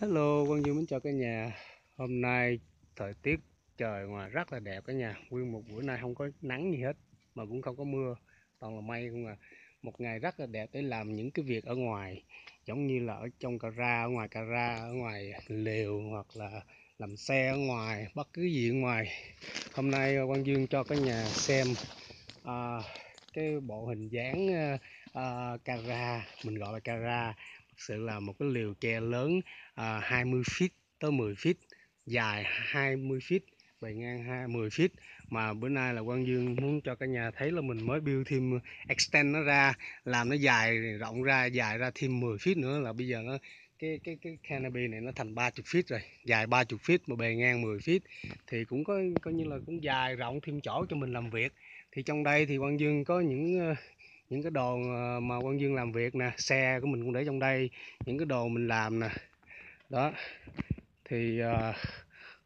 Hello, Quang Dương kính chào cả nhà Hôm nay thời tiết trời ngoài rất là đẹp cả nhà Nguyên một buổi nay không có nắng gì hết Mà cũng không có mưa Toàn là mây không à Một ngày rất là đẹp để làm những cái việc ở ngoài Giống như là ở trong cà ra, ở ngoài cà ra, ở ngoài liều Hoặc là làm xe ở ngoài, bất cứ gì ở ngoài Hôm nay ờ, Quang Dương cho cả nhà xem à, Cái bộ hình dáng à, cà ra, mình gọi là cà ra sự là một cái liều tre lớn à, 20 feet tới 10 feet dài 20 feet bề ngang 10 feet mà bữa nay là Quang Dương muốn cho cả nhà thấy là mình mới build thêm extend nó ra làm nó dài rộng ra dài ra thêm 10 feet nữa là bây giờ nó cái cái cái canopy này nó thành 30 feet rồi dài 30 feet mà bề ngang 10 feet thì cũng có coi như là cũng dài rộng thêm chỗ cho mình làm việc thì trong đây thì Quang Dương có những những cái đồ ờ, mà Quang Dương làm việc nè xe của mình cũng để trong đây những cái đồ mình làm nè đó thì uh,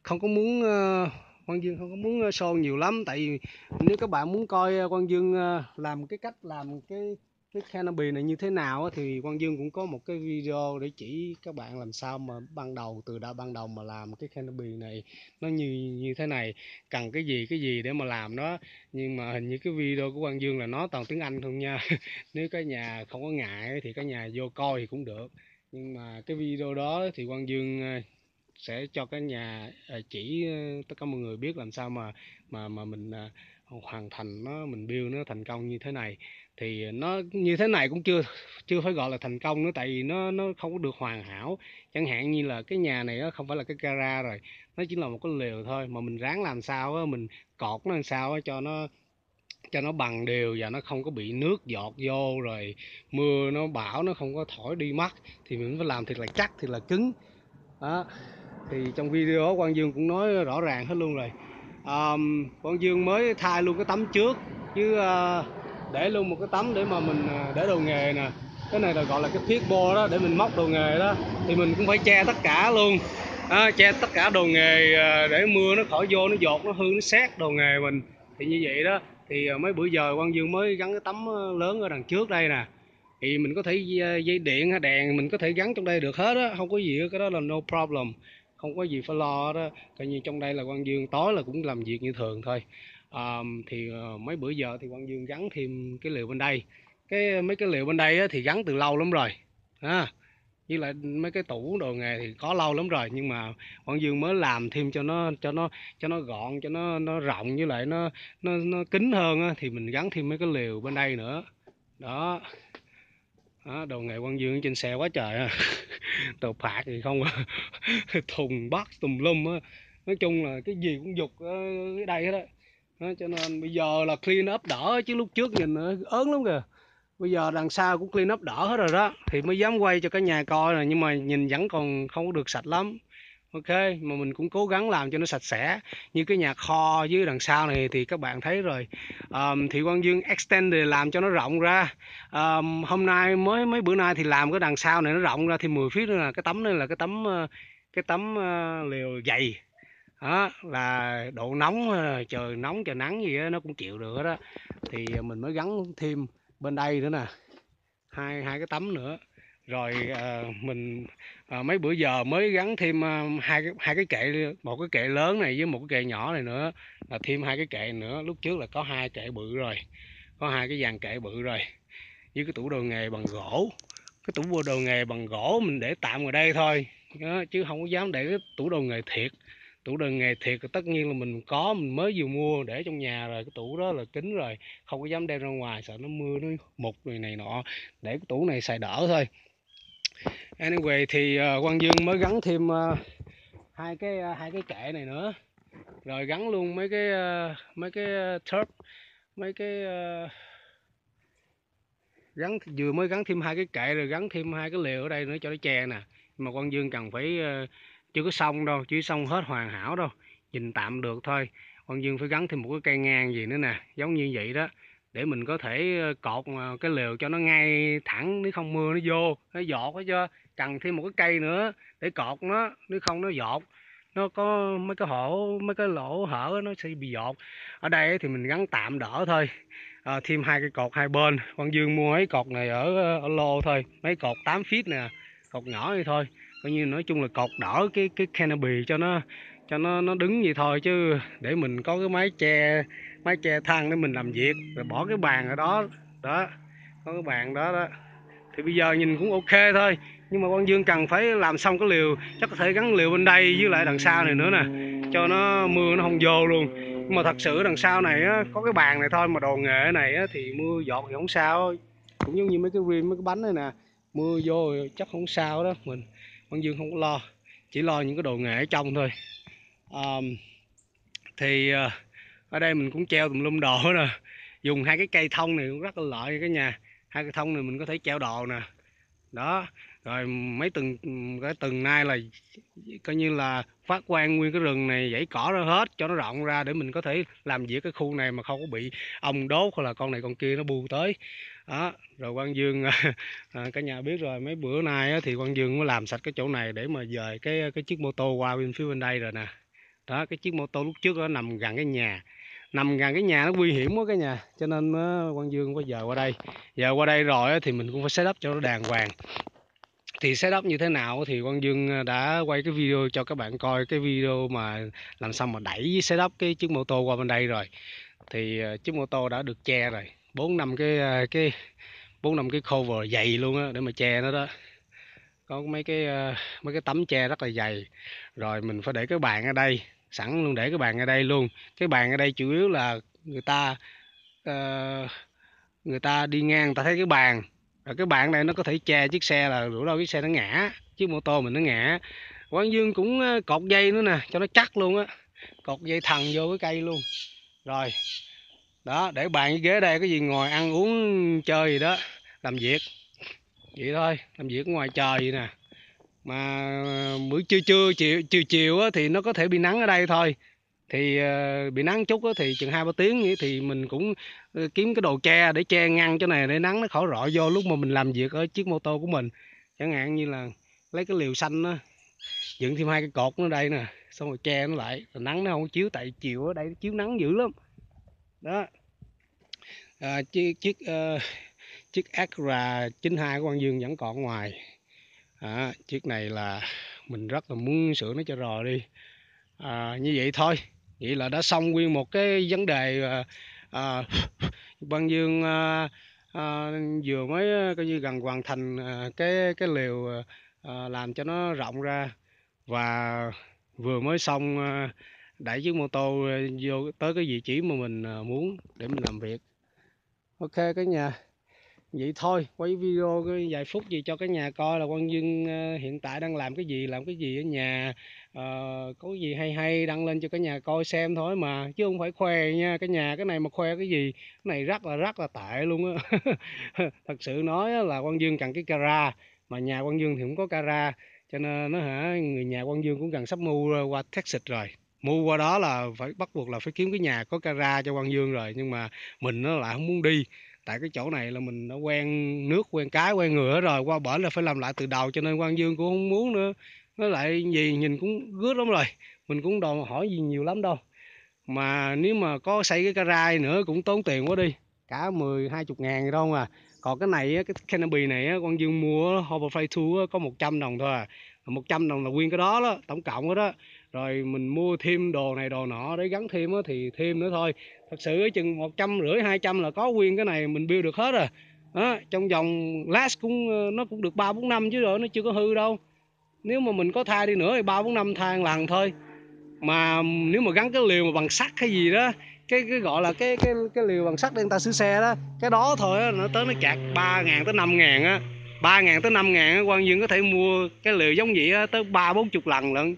không có muốn uh, ờ, Quang Dương không có muốn show nhiều lắm tại vì nếu các bạn muốn coi Quang Dương làm cái cách làm cái cái canopy này như thế nào thì Quang Dương cũng có một cái video để chỉ các bạn làm sao mà ban đầu từ đã ban đầu mà làm cái canopy này nó như như thế này cần cái gì cái gì để mà làm nó nhưng mà hình như cái video của Quang Dương là nó toàn tiếng Anh không nha nếu cái nhà không có ngại thì cái nhà vô coi thì cũng được nhưng mà cái video đó thì Quang Dương ờ, sẽ cho cái nhà ờ, chỉ ờ, tất cả mọi người biết làm sao mà mà mà mình Ờ, hoàn thành nó mình build nó thành công như thế này thì ờ, nó như thế này cũng chưa chưa phải gọi là thành công nữa tại vì nó nó không có được hoàn hảo chẳng hạn như là cái nhà này nó không phải là cái gara rồi nó chỉ là một cái lều thôi mà mình ráng làm sao á mình cột nó làm sao á cho nó cho nó bằng đều và nó không có bị nước giọt vô rồi mưa nó bão nó không có thổi đi mất thì mình phải làm thiệt là chắc thiệt là cứng đó thì trong video Quang Dương cũng nói rõ ràng hết luôn rồi um, quảng dương mới thay luôn cái tấm trước chứ uh, để luôn một cái tấm để mà mình ờ, để đồ nghề nè cái này là gọi là cái thiết bo đó để mình móc đồ nghề đó thì mình cũng phải che tất cả luôn à, che tất cả đồ nghề ờ, để mưa nó khỏi vô nó dột nó hư nó xét đồ nghề mình thì như vậy đó thì mấy bữa giờ quang dương mới gắn cái tấm lớn ở đằng trước đây nè thì mình có thể dây điện hay đèn mình có thể gắn trong đây được hết á không có gì cái đó là no problem không có gì phải lo đó coi như trong đây là quang dương tối là cũng làm việc như thường thôi à, thì ờ, mấy bữa giờ thì quang dương gắn thêm cái liệu bên đây cái mấy cái liệu bên đây thì gắn từ lâu lắm rồi à, như là mấy cái tủ đồ nghề thì có lâu lắm rồi nhưng mà quang dương mới làm thêm cho nó cho nó cho nó gọn cho nó nó rộng như lại nó nó, nó kín hơn thì mình gắn thêm mấy cái liều bên đây nữa đó đó, đồ nghề quan dương trên xe quá trời à. đồ phạt thì không à. thùng bát tùm lum á nói chung là cái gì cũng dục ở đây hết á cho nên bây giờ là clean up đỡ chứ lúc trước nhìn ớn lắm kìa bây giờ đằng sau cũng clean up đỡ hết rồi đó thì mới dám quay cho cả nhà coi rồi nhưng mà nhìn vẫn còn không có được sạch lắm ok mà mình cũng cố gắng làm cho nó sạch sẽ như cái nhà kho dưới đằng sau này thì các bạn thấy rồi um, thị quang dương extended làm cho nó rộng ra um, hôm nay mới mấy bữa nay thì làm cái đằng sau này nó rộng ra thì 10 feet nữa là cái tấm này là cái tấm ờ, cái tấm uh, ờ, liều dày đó là độ nóng ờ, trời nóng trời nắng gì đó, nó cũng chịu được đó thì mình mới gắn thêm bên đây nữa nè hai hai cái tấm nữa rồi ờ, mình ờ, mấy bữa giờ mới gắn thêm ờ, hai hai cái kệ một cái kệ lớn này với một cái kệ nhỏ này nữa là thêm hai cái kệ nữa lúc trước là có hai kệ bự rồi có hai cái dàn kệ bự rồi với cái tủ đồ nghề bằng gỗ cái tủ vua đồ nghề bằng gỗ mình để tạm ở đây thôi chứ không có dám để cái tủ đồ nghề thiệt tủ đồ nghề thiệt tất nhiên là mình có mình mới vừa mua để trong nhà rồi cái tủ đó là kính rồi không có dám đem ra ngoài sợ nó mưa nó mục rồi này nọ để cái tủ này xài đỡ thôi anyway thì ờ, quang dương mới gắn thêm ờ, hai cái ờ, hai cái kệ này nữa rồi gắn luôn mấy cái mấy cái turf mấy cái gắn vừa mới gắn thêm hai cái kệ rồi gắn thêm hai cái liều ở đây nữa cho nó che nè mà quang dương cần phải chưa có xong đâu chưa xong hết hoàn hảo đâu nhìn tạm được thôi quang dương phải gắn thêm một cái cây ngang gì nữa nè giống như vậy đó để mình có thể ờ, cột ờ, cái lều cho nó ngay thẳng nếu không mưa nó vô nó dọt hết chưa? cần thêm một cái cây nữa để cột nó nếu không nó dọt nó có mấy cái hổ mấy cái lỗ hở nó sẽ bị dọt ở đây thì mình gắn tạm đỡ thôi à, thêm hai cái cột hai bên quang dương mua mấy cột này ở, ở lô thôi mấy cột 8 feet nè cột nhỏ vậy thôi coi như nói chung là cột đỡ cái cái canopy cho nó cho nó nó đứng vậy thôi chứ để mình có cái máy che mái che thang để mình làm việc rồi bỏ cái bàn ở đó đó có cái bàn đó đó thì bây giờ nhìn cũng ok thôi nhưng mà con dương cần phải làm xong cái liều chắc có thể gắn liều bên đây với lại đằng sau này nữa nè cho nó mưa nó không vô luôn nhưng mà thật sự đằng sau này á, có cái bàn này thôi mà đồ nghệ này á, thì mưa giọt thì không sao cũng giống như mấy cái rim mấy cái bánh này nè mưa vô chắc không sao đó mình con dương không có lo chỉ lo những cái đồ nghệ ở trong thôi um, thì uh, ở đây mình cũng treo tùm lum đồ nè dùng hai cái cây thông này cũng rất là lợi cả nhà hai cái thông này mình có thể treo đồ nè đó rồi mấy tuần cái tuần nay là coi như là phát quang nguyên cái rừng này dãy cỏ nó hết cho nó rộng ra để mình có thể làm việc cái khu này mà không có bị ong đốt hoặc là con này con kia nó bu tới đó rồi quang dương à, cả nhà biết rồi mấy bữa nay á, thì quang dương mới làm sạch cái chỗ này để mà dời cái cái chiếc mô tô qua bên phía bên đây rồi nè đó cái chiếc mô tô lúc trước nó nằm gần cái nhà nằm gần cái nhà nó nguy hiểm quá cái nhà cho nên quang dương có giờ qua đây giờ qua đây rồi thì mình cũng phải xếp đắp cho nó đàng hoàng thì xếp đắp như thế nào thì Quang Dương ờ, đã quay cái video cho các bạn coi cái video mà làm sao mà đẩy xếp đắp cái chiếc mô tô qua bên đây rồi thì ờ, chiếc mô tô đã được che rồi bốn năm cái ờ, cái bốn năm cái cover dày luôn á để mà che nó đó có mấy cái mấy cái tấm che rất là dày rồi mình phải để cái bàn ở đây sẵn luôn để cái bàn ở đây luôn cái bàn ở đây chủ yếu là người ta uh, người ta đi ngang người ta thấy cái bàn rồi cái bàn này nó có thể che chiếc xe là rủi đâu chiếc xe nó ngã chiếc mô tô mình nó ngã Quán dương cũng ờ, cột dây nữa nè cho nó chắc luôn á cột dây thằng vô cái cây luôn rồi đó để bàn ghế đây có gì ngồi ăn uống chơi gì đó làm việc vậy thôi làm việc ngoài trời vậy nè mà ờ, buổi trưa trưa chiều chiều chiều thì nó có thể bị nắng ở đây thôi thì ờ, bị nắng chút thì chừng hai ba tiếng thì mình cũng ờ, kiếm cái đồ che để che ngăn chỗ này để nắng nó khỏi rọi vô lúc mà mình làm việc ở chiếc mô tô của mình chẳng hạn như là lấy cái liều xanh đó, dựng thêm hai cái cột nó đây nè xong rồi che nó lại rồi nắng nó không chiếu tại chiều ở đây nó chiếu nắng dữ lắm đó à, chiếc chiếc uh, chiếc Acura 92 của Quang Dương vẫn còn ngoài à, chiếc này là mình rất là muốn sửa nó cho rò đi à, như vậy thôi vậy là đã xong nguyên một cái vấn đề à, à, văn dương à, à, vừa mới à, coi như gần hoàn thành à, cái cái liều à, à, làm cho nó rộng ra và vừa mới xong à, đẩy chiếc mô tô à, vô tới cái vị trí mà mình muốn để mình làm việc ok cả nhà vậy thôi quay video vài phút gì cho cái nhà coi là quang dương ờ, hiện tại đang làm cái gì làm cái gì ở nhà ờ, có gì hay hay đăng lên cho cái nhà coi xem thôi mà chứ không phải khoe nha cái nhà cái này mà khoe cái gì cái này rất là rất là tệ luôn á thật sự nói là quang dương cần cái camera mà nhà quang dương thì không có camera cho nên nó hả người nhà quang dương cũng gần sắp mua qua Texas rồi mua qua đó là phải bắt buộc là phải kiếm cái nhà có camera cho quang dương rồi nhưng mà mình nó lại không muốn đi tại cái chỗ này là mình đã quen nước quen cái quen ngựa rồi qua bển là phải làm lại từ đầu cho nên quan dương cũng không muốn nữa nó lại gì nhìn cũng gớt lắm rồi mình cũng đòi hỏi gì nhiều lắm đâu mà nếu mà có xây cái carai nữa cũng tốn tiền quá đi cả 10 20 ngàn gì đâu mà còn cái này cái canopy này quan dương mua hoverfly tour có 100 đồng thôi à 100 đồng là nguyên cái đó đó tổng cộng đó, đó rồi mình mua thêm đồ này đồ nọ để gắn thêm thì thêm nữa thôi thật sự ở chừng một trăm rưỡi hai trăm là có nguyên cái này mình build được hết rồi đó, trong vòng last cũng ờ, nó cũng được ba bốn năm chứ rồi nó chưa có hư đâu nếu mà mình có thay đi nữa thì ba bốn năm thay lần thôi mà nếu mà gắn cái liều mà bằng sắt hay gì đó cái cái gọi là cái cái cái liều bằng sắt để người ta sửa xe đó cái đó thôi đó, nó tới nó chạc ba ngàn tới năm ngàn á ba ngàn tới năm ngàn á quan dương có thể mua cái liều giống vậy á tới ba bốn chục lần lận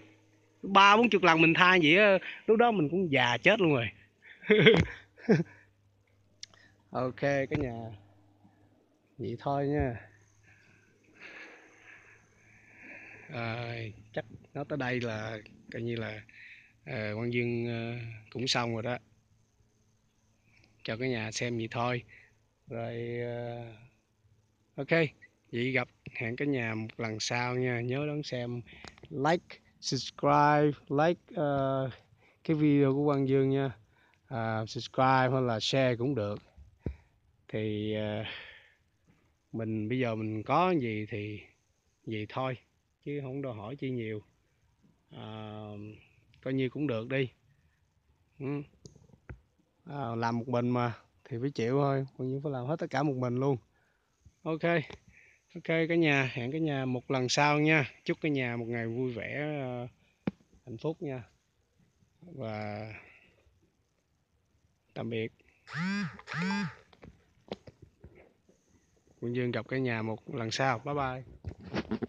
ba bốn chục lần mình thay vậy á lúc đó mình cũng già chết luôn rồi ok cái nhà vậy thôi nha à, chắc nó tới đây là coi như là à, quang dương à, cũng xong rồi đó cho cái nhà xem vậy thôi rồi à, ok vậy gặp hẹn cái nhà một lần sau nha nhớ đón xem like subscribe like uh, cái video của quang dương nha uh, subscribe hay là share cũng được thì uh, mình bây giờ mình có gì thì gì thôi chứ không đòi hỏi chi nhiều uh, coi như cũng được đi uh, làm một mình mà thì phải chịu thôi còn những phải làm hết tất cả một mình luôn ok ok cả nhà hẹn cả nhà một lần sau nha chúc cả nhà một ngày vui vẻ uh, hạnh phúc nha và tạm biệt quỳnh dương gặp cả nhà một lần sau bye bye